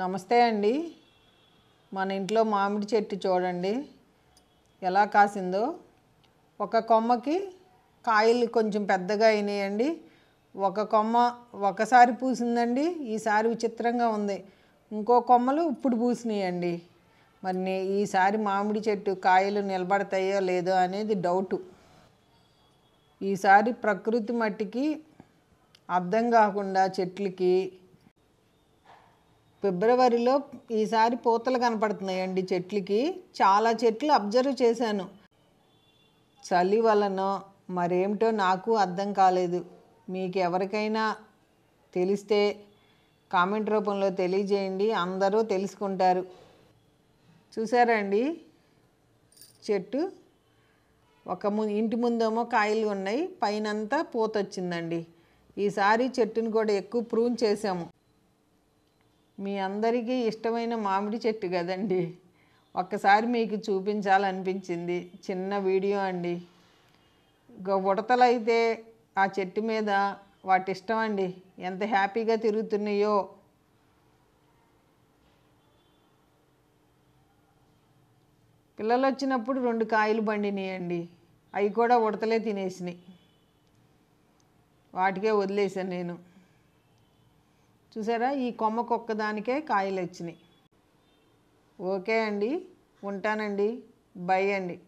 నమస్తే అండి మన ఇంట్లో మామిడి చెట్టు చూడండి ఎలా కాసిందో ఒక కొమ్మకి కాయలు కొంచెం పెద్దగా అయినాయండి ఒక కొమ్మ ఒకసారి పూసిందండి ఈసారి విచిత్రంగా ఉంది ఇంకో కొమ్మలు ఇప్పుడు పూసినాయండి మరి ఈసారి మామిడి చెట్టు కాయలు నిలబడతాయో లేదో అనేది డౌటు ఈసారి ప్రకృతి మట్టికి అర్థం కాకుండా చెట్లకి ఫిబ్రవరిలో ఈసారి పూతలు కనపడుతున్నాయండి చెట్లకి చాలా చెట్లు అబ్జర్వ్ చేశాను చలి వలన మరేమిటో నాకు అర్థం కాలేదు మీకు ఎవరికైనా తెలిస్తే కామెంట్ రూపంలో తెలియజేయండి అందరూ తెలుసుకుంటారు చూసారండి అండి చెట్టు ఒక ము ఇంటి ముందేమో కాయలు ఉన్నాయి పైనంతా పూత వచ్చిందండి ఈసారి చెట్టును కూడా ఎక్కువ ప్రూన్ చేసాము మీ అందరికీ ఇష్టమైన మామిడి చెట్టు కదండి ఒక్కసారి మీకు చూపించాలనిపించింది చిన్న వీడియో అండి ఉడతలైతే ఆ చెట్టు మీద వాటి ఇష్టం అండి ఎంత హ్యాపీగా తిరుగుతున్నాయో పిల్లలు వచ్చినప్పుడు రెండు కాయలు పండినాయండి అవి కూడా ఉడతలే తినేసినాయి వాటికే వదిలేశాను నేను చూసారా ఈ కొమ్మకు ఒక్కదానికే కాయలు వచ్చినాయి ఓకే అండి ఉంటానండి బై అండి